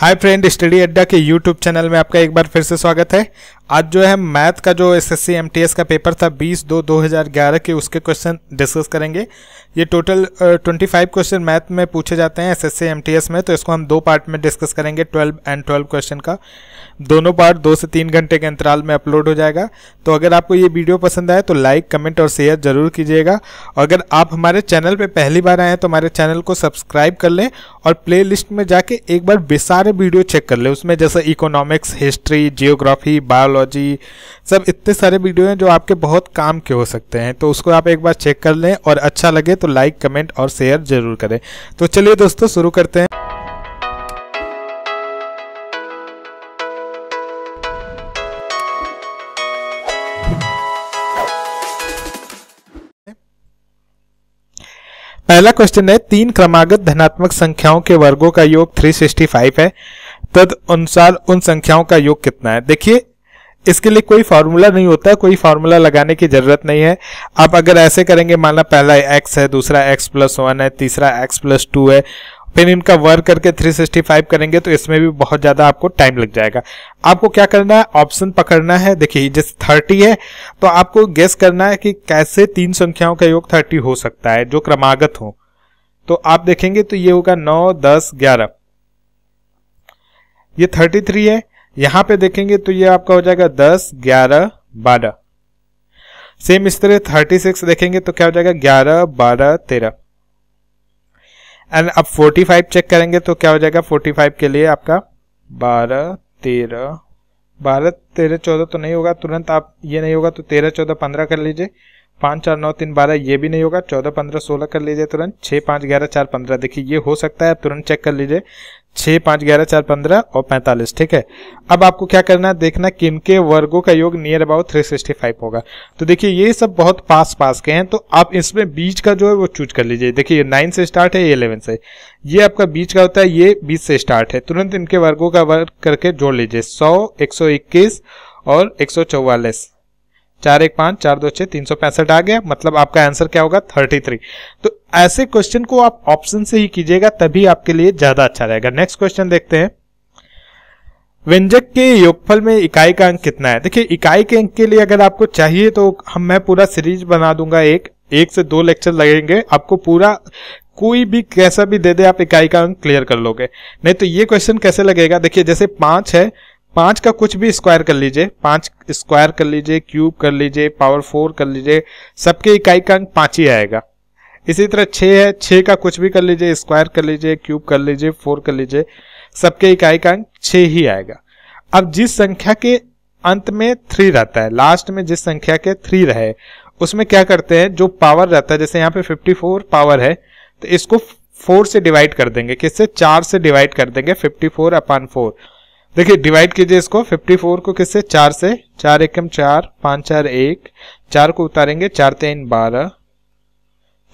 hi friend study अड्डा के YouTube channel में आपका एक बार फिर से स्वागत है आज जो है मैथ का जो एसएससी एमटीएस का पेपर था 20 दो 2011 के उसके क्वेश्चन डिस्कस करेंगे ये टोटल 25 क्वेश्चन मैथ में पूछे जाते हैं एसएससी एमटीएस में तो इसको हम दो पार्ट में डिस्कस करेंगे 12 एंड 12 क्वेश्चन का दोनों पार्ट दो से तीन घंटे के अंतराल में अपलोड हो जाएगा तो अगर आपको ये वीडियो पसंद आए तो लाइक कमेंट और शेयर जरूर कीजिएगा और अगर आप हमारे चैनल पर पहली बार आए हैं तो हमारे चैनल को सब्सक्राइब कर लें और प्ले में जाके एक बार बेसारे वीडियो चेक कर लें उसमें जैसे economics history geography biology numerology सब इतने सारे वीडियो हैं जो आपके बहुत काम के हो सकते हैं तो उसको आप एक बार चेक कर लें और अच्छा लगे तो लाइक कमेंट और शेयर जरूर करें तो चलिए दोस्तों शुरू करते हैं पहला क्वेश्चन है तीन क्रमागत धनात्मक संख्याओं के वर्गों का योग 365 है तद अनुसार उन संख्याओं का योग कितना है देखिए इसके लिए कोई फार्मूला नहीं होता कोई फार्मूला लगाने की जरूरत नहीं है आप अगर ऐसे करेंगे माना पहला एक्स है दूसरा एक्स प्लस वन है तीसरा एक्स प्लस टू है फिर इनका वर्क करके 365 करेंगे तो इसमें भी बहुत ज्यादा आपको टाइम लग जाएगा आपको क्या करना है ऑप्शन पकड़ना है देखिए जैसे 30 है तो आपको गेस करना है कि कैसे तीन संख्याओं का योग 30 हो सकता है जो क्रमागत हो तो आप देखेंगे तो ये होगा नौ दस ग्यारह ये 33 है यहाँ पे देखेंगे तो ये आपका हो जाएगा दस ग्यारह बारह सेम इस तरह थर्टी सिक्स देखेंगे तो क्या हो जाएगा ग्यारह बारह तेरह एंड अब फोर्टी फाइव चेक करेंगे तो क्या हो जाएगा फोर्टी फाइव के लिए आपका बारह तेरह बारह तेरह चौदह तो नहीं होगा तुरंत आप ये नहीं होगा तो तेरह चौदह पंद्रह कर लीजिए पाँच चार नौ तीन बारह ये भी नहीं होगा चौदह पंद्रह सोलह कर लीजिए तुरंत छः पाँच ग्यारह चार पंद्रह देखिए ये हो सकता है आप तुरंत चेक कर लीजिए छः पाँच ग्यारह चार पंद्रह और पैंतालीस ठीक है अब आपको क्या करना है देखना किन के वर्गों का योग near about three sixty five होगा तो देखिए ये सब बहुत पास पास के हैं तो आप इसमें बीच का जो है वो चूज कर लीजिए देखिए नाइन से स्टार्ट है ये इलेवन से ये आपका बीच का होता है ये बीस से स्टार्ट है तुरंत इनके वर्गों का वर्ग करके जोड़ लीजिए सौ एक सौ इक्कीस और एक सौ चौवालीस चार एक पाँच चार दो छः तीन सौ पैंसठ आ गया मतलब आपका आंसर क्या होगा थर्टी थ्री तो ऐसे क्वेश्चन को आप ऑप्शन से ही कीजिएगा तभी आपके लिए ज्यादा अच्छा रहेगा नेक्स्ट क्वेश्चन देखते हैं व्यंजक के योगफल में इकाई का अंक कितना है देखिए इकाई के अंक के लिए अगर आपको चाहिए तो हम मैं पूरा सीरीज बना दूंगा एक एक से दो लेक्चर लगेंगे आपको पूरा कोई भी कैसा भी दे दे आप इकाई का अंक क्लियर कर लोगे नहीं तो ये क्वेश्चन कैसे लगेगा देखिए जैसे पांच है पांच का कुछ भी स्क्वायर कर लीजिए पांच स्क्वायर कर लीजिए क्यूब कर लीजिए पावर फोर कर लीजिए सबके इकाई का अंक पांच ही आएगा इसी तरह छः है छः का कुछ भी कर लीजिए स्क्वायर कर लीजिए क्यूब कर लीजिए फोर कर लीजिए सबके इकाई का अंक छः ही आएगा अब जिस संख्या के अंत में थ्री रहता है लास्ट में जिस संख्या के थ्री रहे उसमें क्या करते हैं जो पावर रहता है जैसे यहाँ पे 54 पावर है तो इसको फोर से डिवाइड कर देंगे किससे चार से डिवाइड कर देंगे 54 फोर अपान फोर देखिए डिवाइड कीजिए इसको 54 को किससे चार से चार एकम चार पाँच चार एक चार को उतारेंगे चार तीन बारह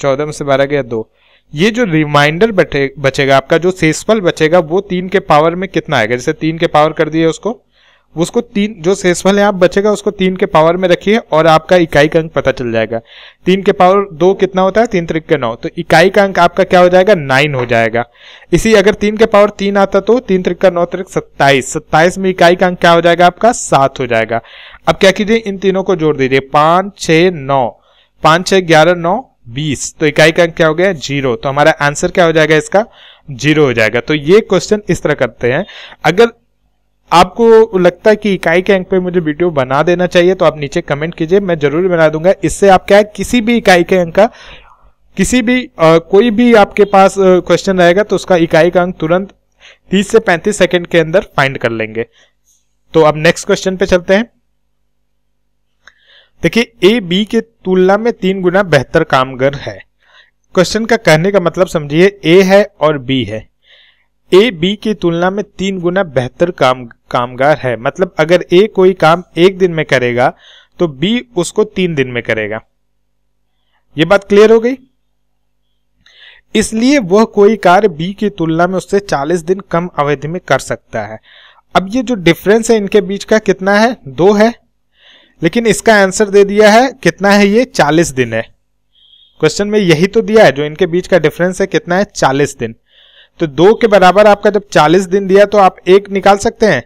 चौदह में से बारह गया दो ये जो रिमाइंडर बचे बचेगा आपका जो सेसफल बचेगा वो तीन के पावर में कितना आएगा जैसे तीन के पावर कर दिए उसको उसको तीन जो सेसफल है आप बचेगा उसको तीन के पावर में रखिए और आपका इकाई का अंक पता चल जाएगा तीन के पावर दो कितना होता है तीन त्रिक नौ तो इकाई का अंक आपका क्या हो जाएगा नाइन हो जाएगा इसी अगर तीन के पावर तीन आता तो तीन त्रिक नौ तरीक सत्ताईस सत्ताईस में इकाई का अंक क्या हो जाएगा आपका सात हो जाएगा अब क्या कीजिए इन तीनों को जोड़ दीजिए पांच छ नौ पांच छह ग्यारह नौ बीस तो इकाई का क्या हो गया जीरो तो हमारा आंसर क्या हो जाएगा इसका जीरो हो जाएगा तो ये क्वेश्चन इस तरह करते हैं अगर आपको लगता है कि इकाई के अंक पे मुझे वीडियो बना देना चाहिए तो आप नीचे कमेंट कीजिए मैं जरूर बना दूंगा इससे आप क्या है किसी भी इकाई के अंक का किसी भी आ, कोई भी आपके पास क्वेश्चन रहेगा तो उसका इकाई का अंक तुरंत 30 से 35 सेकंड के अंदर फाइंड कर लेंगे तो अब नेक्स्ट क्वेश्चन पे चलते हैं देखिए ए बी के तुलना में तीन गुना बेहतर कामगर है क्वेश्चन का कहने का मतलब समझिए ए है और बी है ए बी की तुलना में तीन गुना बेहतर काम कामगार है मतलब अगर ए कोई काम एक दिन में करेगा तो बी उसको तीन दिन में करेगा ये बात क्लियर हो गई इसलिए वह कोई कार्य बी की तुलना में उससे 40 दिन कम अवधि में कर सकता है अब ये जो डिफरेंस है इनके बीच का कितना है दो है लेकिन इसका आंसर दे दिया है कितना है ये चालीस दिन है क्वेश्चन में यही तो दिया है जो इनके बीच का डिफरेंस है कितना है चालीस दिन तो दो के बराबर आपका जब चालीस दिन दिया तो आप एक निकाल सकते हैं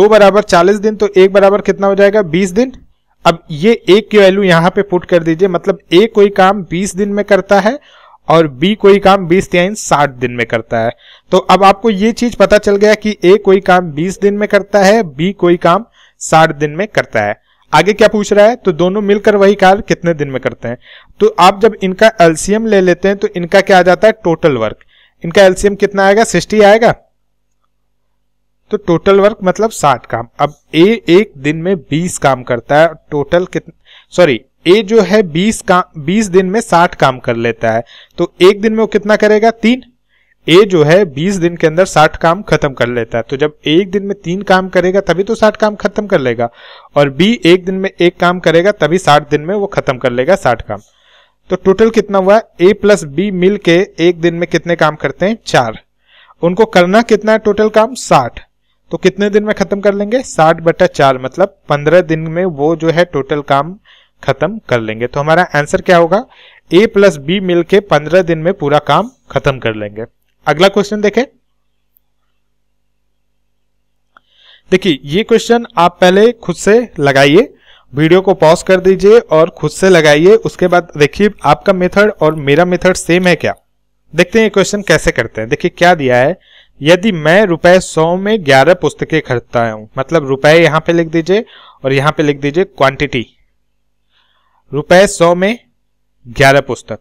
दो बराबर चालीस दिन तो एक बराबर कितना हो जाएगा बीस दिन अब ये एक की वैल्यू यहाँ पे पुट कर दीजिए मतलब ए कोई काम बीस दिन में करता है और बी कोई काम बीस या साठ दिन में करता है तो अब आपको ये चीज पता चल गया कि ए कोई काम बीस दिन में करता है बी कोई काम साठ दिन में करता है आगे क्या पूछ रहा है तो दोनों मिलकर वही कार्य कितने दिन में करते हैं तो आप जब इनका एल्सियम ले लेते हैं तो इनका क्या आ जाता है टोटल वर्क इनका एल्सियम कितना आएगा सिक्सटी आएगा तो टोटल वर्क मतलब साठ काम अब ए एक दिन में बीस काम करता है टोटल कितना सॉरी ए जो है बीस काम बीस दिन में साठ काम कर लेता है तो एक दिन में वो कितना करेगा तीन ए जो है 20 दिन के अंदर 60 काम खत्म कर लेता है तो जब एक दिन में तीन काम करेगा तभी तो 60 काम खत्म कर लेगा और बी एक दिन में एक काम करेगा तभी 60 दिन में वो खत्म कर लेगा 60 काम तो टोटल कितना हुआ ए प्लस बी मिल के एक दिन में कितने काम करते हैं चार उनको करना कितना है टोटल काम साठ तो कितने दिन में खत्म कर लेंगे साठ बटा चार मतलब पंद्रह दिन में वो जो है टोटल काम खत्म कर लेंगे तो हमारा आंसर क्या होगा ए प्लस बी मिल के पंद्रह दिन में पूरा काम खत्म कर लेंगे अगला क्वेश्चन देखें देखिए ये क्वेश्चन आप पहले खुद से लगाइए वीडियो को पॉज कर दीजिए और खुद से लगाइए उसके बाद देखिए आपका मेथड और मेरा मेथड सेम है क्या देखते हैं क्वेश्चन कैसे करते हैं देखिए क्या दिया है यदि मैं रुपए सौ में ग्यारह पुस्तकें खरीदता हूं मतलब रुपए यहां पे लिख दीजिए और यहां पे लिख दीजिए क्वांटिटी रुपए सौ में ग्यारह पुस्तक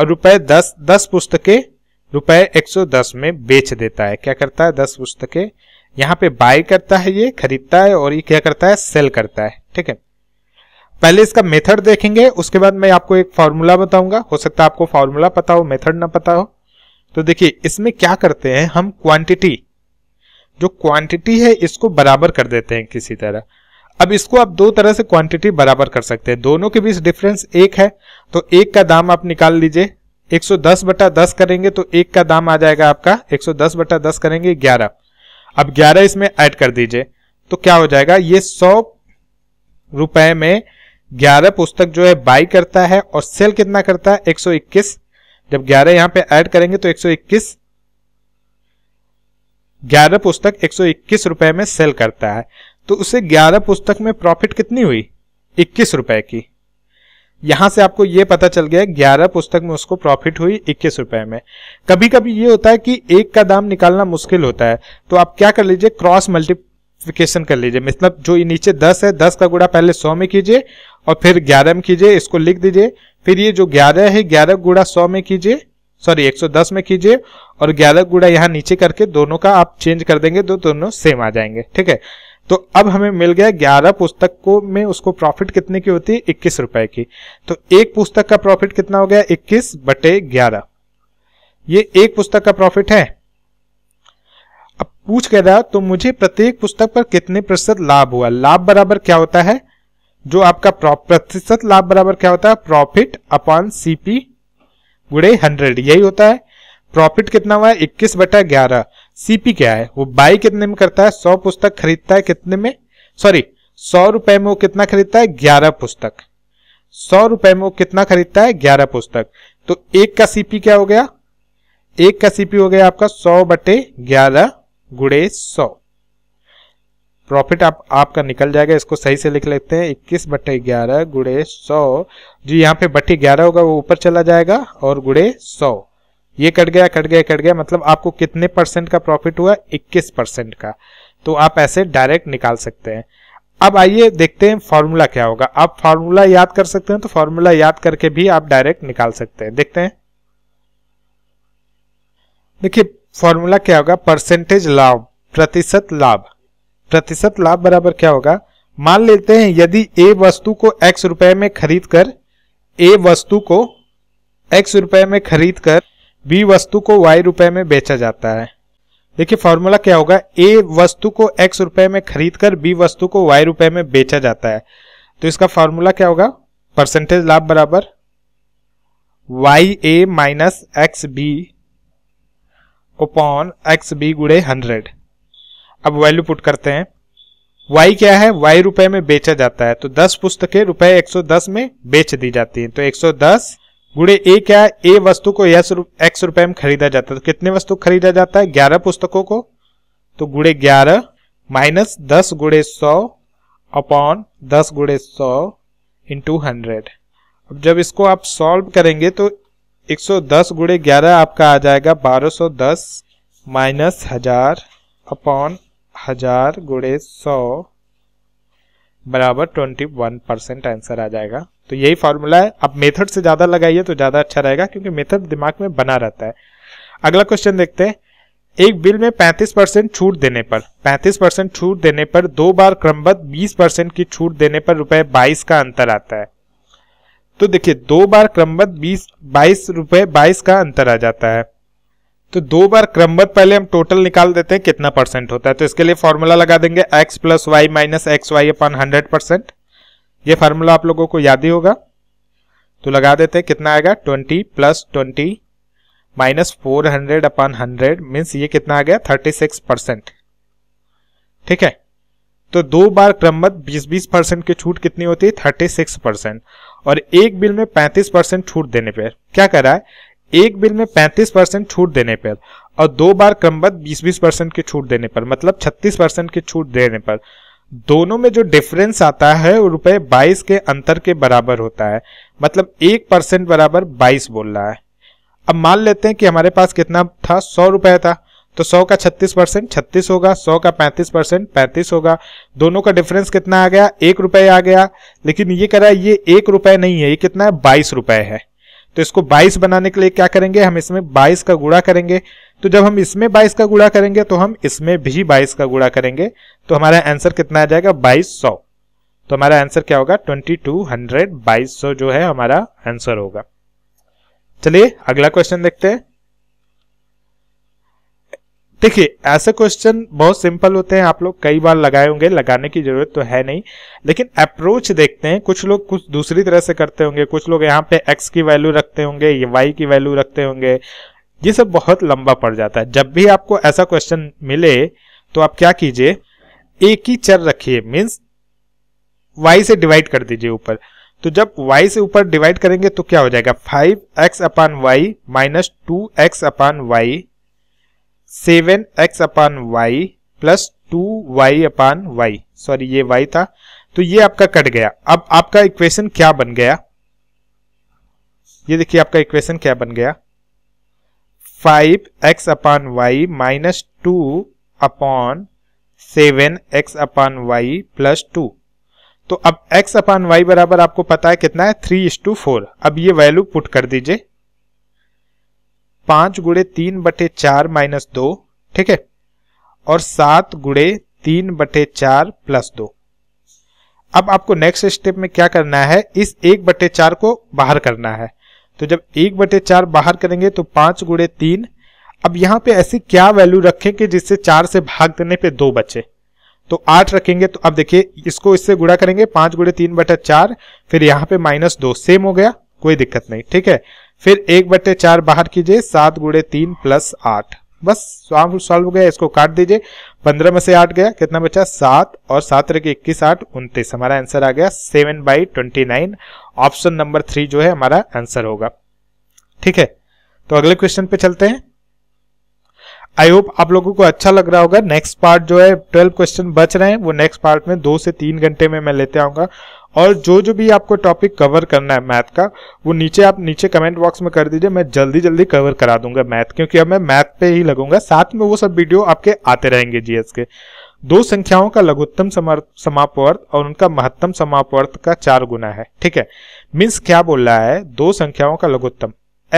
और रुपए दस दस पुस्तकें रुपए 110 में बेच देता है क्या करता है दस पुस्तकें यहाँ पे बाय करता है ये खरीदता है और ये क्या करता है सेल करता है ठीक है पहले इसका मेथड देखेंगे उसके बाद मैं आपको एक फॉर्मूला बताऊंगा हो सकता है आपको फॉर्मूला पता हो मेथड ना पता हो तो देखिए इसमें क्या करते हैं हम क्वांटिटी जो क्वांटिटी है इसको बराबर कर देते हैं किसी तरह अब इसको आप दो तरह से क्वांटिटी बराबर कर सकते हैं दोनों के बीच डिफरेंस एक है तो एक का दाम आप निकाल लीजिए 110 बटा 10 करेंगे तो एक का दाम आ जाएगा आपका 110 बटा 10 करेंगे 11 अब 11 इसमें ऐड कर दीजिए तो क्या हो जाएगा ये सौ रुपए में 11 पुस्तक जो है बाई करता है और सेल कितना करता है 121 जब 11 यहां पे ऐड करेंगे तो 121 11 पुस्तक 121 रुपए में सेल करता है तो उसे 11 पुस्तक में प्रॉफिट कितनी हुई इक्कीस रुपए की यहां से आपको ये पता चल गया ग्यारह पुस्तक में उसको प्रॉफिट हुई इक्कीस रुपए में कभी कभी ये होता है कि एक का दाम निकालना मुश्किल होता है तो आप क्या कर लीजिए क्रॉस मल्टीप्लिकेशन कर लीजिए मतलब जो ये नीचे दस है दस का गुड़ा पहले सौ में कीजिए और फिर ग्यारह में कीजिए इसको लिख दीजिए फिर ये जो ग्यारह है ग्यारह गुड़ा सौ में कीजिए सॉरी 110 में कीजिए और ग्यारह गुड़ा यहाँ नीचे करके दोनों का आप चेंज कर देंगे तो दोनों सेम आ जाएंगे ठीक है तो अब हमें मिल गया ग्यारह पुस्तक को में उसको प्रॉफिट कितने की होती है इक्कीस रुपए की तो एक पुस्तक का प्रॉफिट कितना हो गया इक्कीस बटे ग्यारह ये एक पुस्तक का प्रॉफिट है अब पूछ कह रहा तो मुझे प्रत्येक पुस्तक पर कितने प्रतिशत लाभ हुआ लाभ बराबर क्या होता है जो आपका प्रतिशत लाभ बराबर क्या होता है प्रॉफिट अपॉन सीपी गुड़े हंड्रेड यही होता है प्रॉफिट कितना हुआ है इक्कीस बटा ग्यारह सीपी क्या है वो बाई कितने में करता है सौ पुस्तक खरीदता है कितने में सॉरी सौ रुपए में वो कितना खरीदता है ग्यारह पुस्तक सौ रुपए में वो कितना खरीदता है ग्यारह पुस्तक तो एक का सीपी क्या हो गया एक का सीपी हो गया आपका सौ बटे ग्यारह गुड़े सौ प्रॉफिट आप आपका निकल जाएगा इसको सही से लिख लेते हैं इक्कीस बटे ग्यारह गुड़े सौ जो यहाँ पे बटे ग्यारह होगा वो ऊपर चला जाएगा और गुड़े सौ ये कट गया कट गया कट गया मतलब आपको कितने परसेंट का प्रॉफिट हुआ इक्कीस परसेंट का तो आप ऐसे डायरेक्ट निकाल सकते हैं अब आइए देखते हैं फॉर्मूला क्या होगा आप फॉर्मूला याद कर सकते हैं तो फॉर्मूला याद करके भी आप डायरेक्ट निकाल सकते हैं देखते हैं देखिए फॉर्मूला क्या होगा परसेंटेज लाभ प्रतिशत लाभ प्रतिशत लाभ बराबर क्या होगा मान लेते हैं यदि ए वस्तु को एक्स रुपए में खरीद कर ए वस्तु को एक्स रुपए में खरीद कर बी वस्तु को वाई रुपए में बेचा जाता है देखिए फॉर्मूला क्या होगा ए वस्तु को एक्स रुपए में खरीद कर बी वस्तु को वाई रुपए में बेचा जाता है तो इसका फॉर्मूला क्या होगा परसेंटेज लाभ बराबर Y A minus X B upon X B गुड़े हंड्रेड अब वैल्यू पुट करते हैं वाई क्या है वाई रुपए में बेचा जाता है तो दस पुस्तकें रुपए 110 में बेच दी जाती हैं तो 110 दस गुड़े ए क्या है ए वस्तु को यस एक्स रुपए में खरीदा जाता है तो कितने वस्तु खरीदा जाता है ग्यारह पुस्तकों को तो गुड़े ग्यारह माइनस दस गुड़े सौ अपॉन दस गुड़े सौ इंटू हंड्रेड अब जब इसको आप सॉल्व करेंगे तो 110 गुड़े ग्यारह आपका आ जाएगा दस माइनस हजार अपॉन हजार गुड़े सौ बराबर ट्वेंटी वन परसेंट आंसर आ जाएगा तो यही फॉर्मूला है अब मेथड से ज्यादा लगाइए तो ज्यादा अच्छा रहेगा क्योंकि मेथड दिमाग में बना रहता है अगला क्वेश्चन देखते हैं एक बिल में 35 परसेंट छूट देने पर 35 परसेंट छूट देने पर दो बार क्रमबद्ध 20 परसेंट की छूट देने पर रुपए 22 का अंतर आता है तो देखिए दो बार क्रमबद्ध 20 22 रुपए 22 का अंतर आ जाता है तो दो बार क्रमबद्ध पहले हम टोटल निकाल देते हैं कितना परसेंट होता है तो इसके लिए फॉर्मूला लगा देंगे x plus Y minus X Y upon hundred percent ये फॉर्मूला आप लोगों को याद ही होगा तो लगा देते हैं कितना आएगा twenty plus twenty minus four hundred upon hundred means ये कितना आ गया थर्टी सिक्स परसेंट ठीक है तो दो बार क्रमबद्ध बीस बीस परसेंट की छूट कितनी होती है थर्टी सिक्स परसेंट और एक बिल में पैंतीस परसेंट छूट देने पर क्या कर रहा है एक बिल में 35 परसेंट छूट देने पर और दो बार क्रमबद्ध 20-20 परसेंट की छूट देने पर मतलब 36 परसेंट की छूट देने पर दोनों में जो डिफरेंस आता है वो रुपए बाईस के अंतर के बराबर होता है मतलब एक परसेंट बराबर बाईस बोल रहा है अब मान लेते हैं कि हमारे पास कितना था सौ रुपए था तो सौ का छत्तीस परसेंट छत्तीस होगा सौ का पैंतीस परसेंट पैंतीस होगा दोनों का डिफरेंस कितना आ गया एक रुपए आ गया लेकिन ये कह रहा है ये एक रुपए नहीं है ये कितना है बाईस रुपए है तो इसको 22 बनाने के लिए क्या करेंगे हम इसमें 22 का गुड़ा करेंगे तो जब हम इसमें 22 का गुड़ा करेंगे तो हम इसमें भी 22 का गुड़ा करेंगे तो हमारा आंसर कितना आ जाएगा बाईस सौ तो हमारा आंसर क्या होगा ट्वेंटी बाईस सौ जो है हमारा आंसर होगा चलिए अगला क्वेश्चन देखते हैं देखिए ऐसे क्वेश्चन बहुत सिंपल होते हैं आप लोग कई बार लगाए होंगे लगाने की जरूरत तो है नहीं लेकिन अप्रोच देखते हैं कुछ लोग कुछ दूसरी तरह से करते होंगे कुछ लोग यहाँ पे एक्स की वैल्यू रखते होंगे ये वाई की वैल्यू रखते होंगे ये सब बहुत लंबा पड़ जाता है जब भी आपको ऐसा क्वेश्चन मिले तो आप क्या कीजिए एक ही चर रखिए मीन्स वाई से डिवाइड कर दीजिए ऊपर तो जब y से ऊपर डिवाइड करेंगे तो क्या हो जाएगा five X upon Y minus two X upon Y seven X upon Y plus two Y upon Y sorry ये वाई था तो ये आपका कट गया अब आपका इक्वेशन क्या बन गया ये देखिए आपका इक्वेशन क्या बन गया five X upon Y minus two upon seven X upon Y plus two तो अब x अपान वाई बराबर आपको पता है कितना है थ्री इज टू फोर अब ये वैल्यू पुट कर दीजिए पांच गुड़े तीन बटे चार माइनस दो ठीक है और सात गुड़े तीन बटे चार प्लस दो अब आपको नेक्स्ट स्टेप में क्या करना है इस एक बटे चार को बाहर करना है तो जब एक बटे चार बाहर करेंगे तो पांच गुड़े तीन अब यहां पे ऐसी क्या वैल्यू रखें कि जिससे चार से भाग देने पे दो बचे तो आठ रखेंगे तो अब देखिए इसको इससे गुड़ा करेंगे पांच गुड़े तीन बटे चार फिर यहां पे माइनस दो सेम हो गया कोई दिक्कत नहीं ठीक है फिर एक बट्टे चार बाहर कीजिए सात गुड़े तीन प्लस आठ बस सॉल्व हो गया इसको काट दीजिए पंद्रह में से आठ गया कितना बचा सात और सात रखे इक्कीस आठ उनतीस हमारा आंसर आ गया seven by twenty nine option number three जो है हमारा आंसर होगा ठीक है तो अगले क्वेश्चन पे चलते हैं आई होप आप लोगों को अच्छा लग रहा होगा नेक्स्ट पार्ट जो है ट्वेल्व क्वेश्चन बच रहे हैं वो नेक्स्ट पार्ट में दो से तीन घंटे में मैं लेते आऊंगा और जो जो भी आपको टॉपिक कवर करना है मैथ का वो नीचे आप नीचे कमेंट बॉक्स में कर दीजिए मैं जल्दी जल्दी कवर करा दूंगा मैथ क्योंकि अब मैं मैथ पे ही लगूंगा साथ में वो सब वीडियो आपके आते रहेंगे जीएस के दो संख्याओं का लघुत्तम अर्थ और उनका महत्तम अर्थ का चार गुना है ठीक है मीन्स क्या बोल रहा है दो संख्याओं का लघुत्तम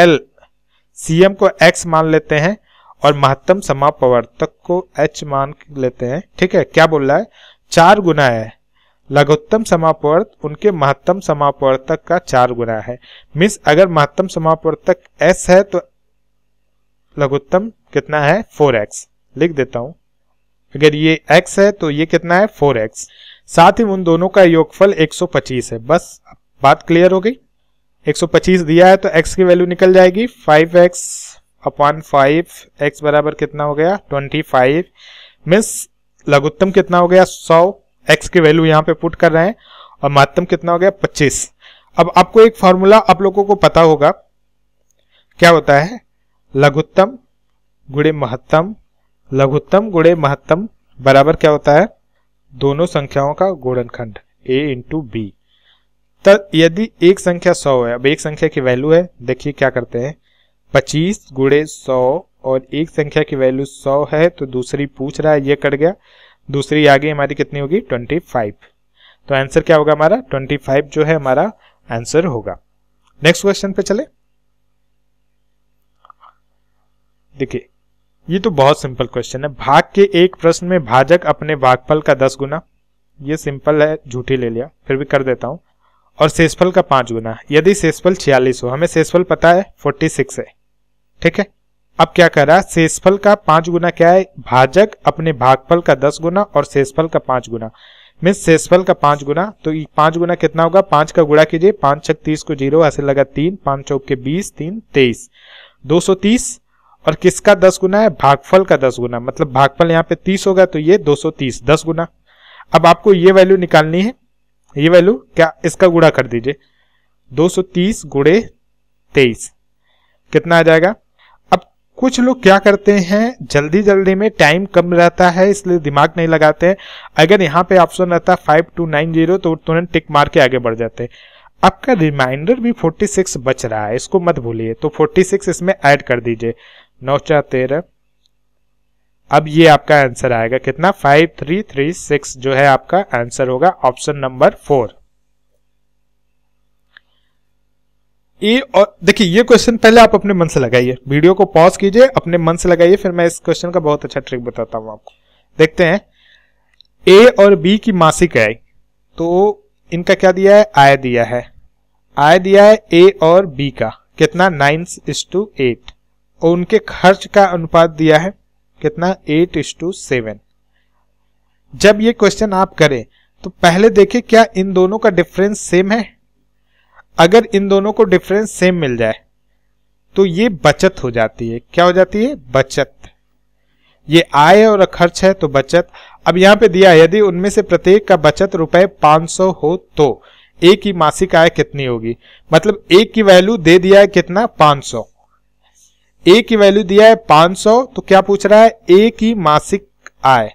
एल सीएम को एक्स मान लेते हैं और महत्तम समापवर्तक को एच मान लेते हैं ठीक है क्या बोल रहा है चार गुना है लघुत्तम समापवर्त उनके महत्तम समापवर्तक का चार गुना है मीन्स अगर महत्तम समापवर्तक एस है तो लघुत्तम कितना है फोर एक्स लिख देता हूं अगर ये एक्स है तो ये कितना है फोर एक्स साथ ही उन दोनों का योगफल 125 है बस बात क्लियर हो गई 125 दिया है तो x की वैल्यू निकल जाएगी 5x अपॉन फाइव एक्स बराबर कितना हो गया ट्वेंटी फाइव मीन्स लघुत्तम कितना हो गया सौ एक्स की वैल्यू यहाँ पे पुट कर रहे हैं और महत्तम कितना हो गया पच्चीस अब आपको एक फॉर्मूला आप लोगों को पता होगा क्या होता है लघुत्तम गुड़े महत्तम लघुत्तम गुड़े महत्तम बराबर क्या होता है दोनों संख्याओं का गुणनखंड ए इंटू बी तो यदि एक संख्या सौ है अब एक संख्या की वैल्यू है देखिए क्या करते हैं पच्चीस गुड़े सौ और एक संख्या की वैल्यू सौ है तो दूसरी पूछ रहा है ये कट गया दूसरी आगे हमारी कितनी होगी ट्वेंटी फाइव तो आंसर क्या होगा हमारा ट्वेंटी फाइव जो है हमारा आंसर होगा नेक्स्ट क्वेश्चन पे चले देखिए ये तो बहुत सिंपल क्वेश्चन है भाग के एक प्रश्न में भाजक अपने भागफल का दस गुना ये सिंपल है झूठी ले लिया फिर भी कर देता हूं और शेषफल का पांच गुना यदि शेषफल छियालीस हो हमें शेषफल पता है फोर्टी सिक्स है ठीक है अब क्या कर रहा है शेषफल का पांच गुना क्या है भाजक अपने भागफल का दस गुना और शेषफल का पांच गुना मीन्स शेषफल का पांच गुना तो पांच गुना कितना होगा पांच का गुणा कीजिए पांच छक तीस को जीरो ऐसे लगा तीन पांच चौक के बीस तीन तेईस दो सौ तीस और किसका दस गुना है भागफल का दस गुना मतलब भागफल यहाँ पे तीस होगा तो ये दो सौ तीस दस गुना अब आपको ये वैल्यू निकालनी है ये वैल्यू क्या इसका गुणा कर दीजिए दो सौ तीस गुड़े तेईस कितना आ जाएगा कुछ लोग क्या करते हैं जल्दी जल्दी में टाइम कम रहता है इसलिए दिमाग नहीं लगाते हैं अगर यहाँ पे ऑप्शन रहता है फाइव टू नाइन जीरो तो तुरंत टिक मार के आगे बढ़ जाते आपका रिमाइंडर भी फोर्टी सिक्स बच रहा है इसको मत भूलिए तो फोर्टी सिक्स इसमें ऐड कर दीजिए नौ चार तेरह अब ये आपका आंसर आएगा कितना फाइव थ्री थ्री सिक्स जो है आपका आंसर होगा ऑप्शन नंबर फोर ए और देखिए ये क्वेश्चन पहले आप अपने मन से लगाइए वीडियो को पॉज कीजिए अपने मन से लगाइए फिर मैं इस क्वेश्चन का बहुत अच्छा ट्रिक बताता हूं आपको देखते हैं ए और बी की मासिक आय तो इनका क्या दिया है आय दिया है आय दिया है ए और बी का कितना नाइन इस टू एट और उनके खर्च का अनुपात दिया है कितना एट इस टू सेवन जब ये क्वेश्चन आप करें तो पहले देखें क्या इन दोनों का डिफरेंस सेम है अगर इन दोनों को डिफरेंस सेम मिल जाए तो ये बचत हो जाती है क्या हो जाती है बचत ये आय और खर्च है तो बचत अब यहां पे दिया यदि उनमें से प्रत्येक का बचत रुपए 500 हो तो एक की मासिक आय कितनी होगी मतलब एक की वैल्यू दे दिया है कितना 500 एक की वैल्यू दिया है 500 तो क्या पूछ रहा है एक की मासिक आय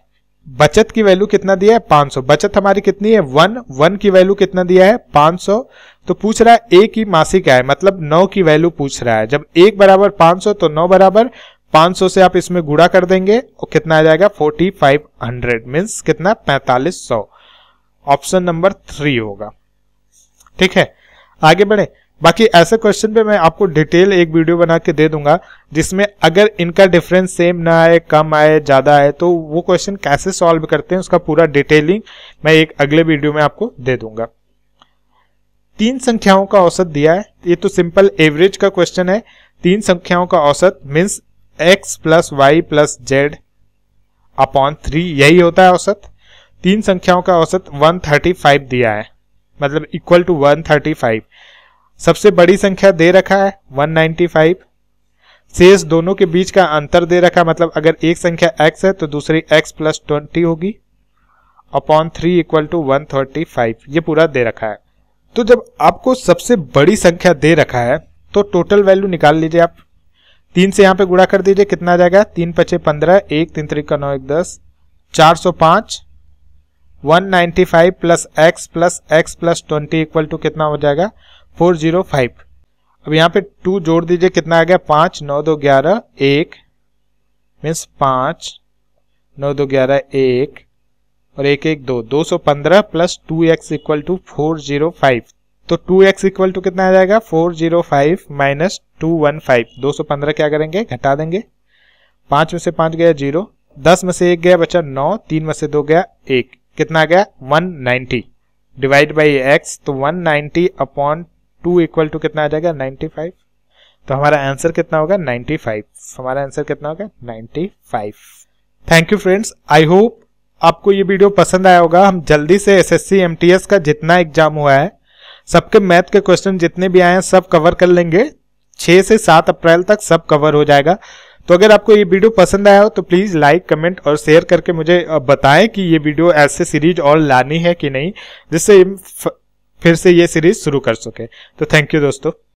बचत की वैल्यू कितना दिया है 500 बचत हमारी कितनी है वन वन की वैल्यू कितना दिया है 500 तो पूछ रहा है ए की मासिक आय मतलब नौ की वैल्यू पूछ रहा है जब एक बराबर 500 तो नौ बराबर 500 से आप इसमें गुड़ा कर देंगे और कितना आ जाएगा 4500 मीन्स कितना 4500 ऑप्शन नंबर थ्री होगा ठीक है आगे बढ़े बाकी ऐसे क्वेश्चन पे मैं आपको डिटेल एक वीडियो बना के दे दूंगा जिसमें अगर इनका डिफरेंस सेम ना आए कम आए ज्यादा आए तो वो क्वेश्चन कैसे सॉल्व करते हैं उसका पूरा डिटेलिंग मैं एक अगले वीडियो में आपको दे दूंगा तीन संख्याओं का औसत दिया है ये तो सिंपल एवरेज का क्वेश्चन है तीन संख्याओं का औसत means X plus Y plus Z upon three यही होता है औसत तीन संख्याओं का औसत 135 दिया है मतलब इक्वल टू 135 सबसे बड़ी संख्या दे रखा है 195 शेष दोनों के बीच का अंतर दे रखा है मतलब अगर एक संख्या x है तो दूसरी x प्लस ट्वेंटी होगी upon three equal to one thirty five ये पूरा दे रखा है तो जब आपको सबसे बड़ी संख्या दे रखा है तो टोटल वैल्यू निकाल लीजिए आप तीन से यहाँ पे गुड़ा कर दीजिए कितना आ जाएगा तीन पचे पंद्रह एक तीन का नौ एक दस चार सौ पाँच one ninety five plus X plus X plus twenty equal to कितना हो जाएगा फोर जीरो फाइव अब यहाँ पे टू जोड़ दीजिए कितना आ गया पाँच नौ दो ग्यारह एक मीन्स पाँच नौ दो ग्यारह एक और एक एक दो दो सौ पंद्रह plus two X equal to four zero five तो टू एक्स इक्वल टू कितना आ जाएगा four zero five minus two one five दो सौ पंद्रह क्या करेंगे घटा देंगे पाँच में से पाँच गया जीरो दस में से एक गया बचा नौ तीन में से दो गया एक कितना आ गया one ninety divide by X तो one ninety upon two equal to कितना आ जाएगा नाइन्टी फाइव तो हमारा आंसर कितना होगा 95 हमारा आंसर कितना होगा 95 thank you friends I hope आपको ये वीडियो पसंद आया होगा हम जल्दी से एसएससी एमटीएस का जितना एग्जाम हुआ है सबके मैथ के क्वेश्चन जितने भी आए हैं सब कवर कर लेंगे 6 से 7 अप्रैल तक सब कवर हो जाएगा तो अगर आपको ये वीडियो पसंद आया हो तो प्लीज़ लाइक कमेंट और शेयर करके मुझे बताएं कि ये वीडियो ऐसे सीरीज और लानी है कि नहीं जिससे फिर से ये सीरीज शुरू कर सके तो थैंक यू दोस्तों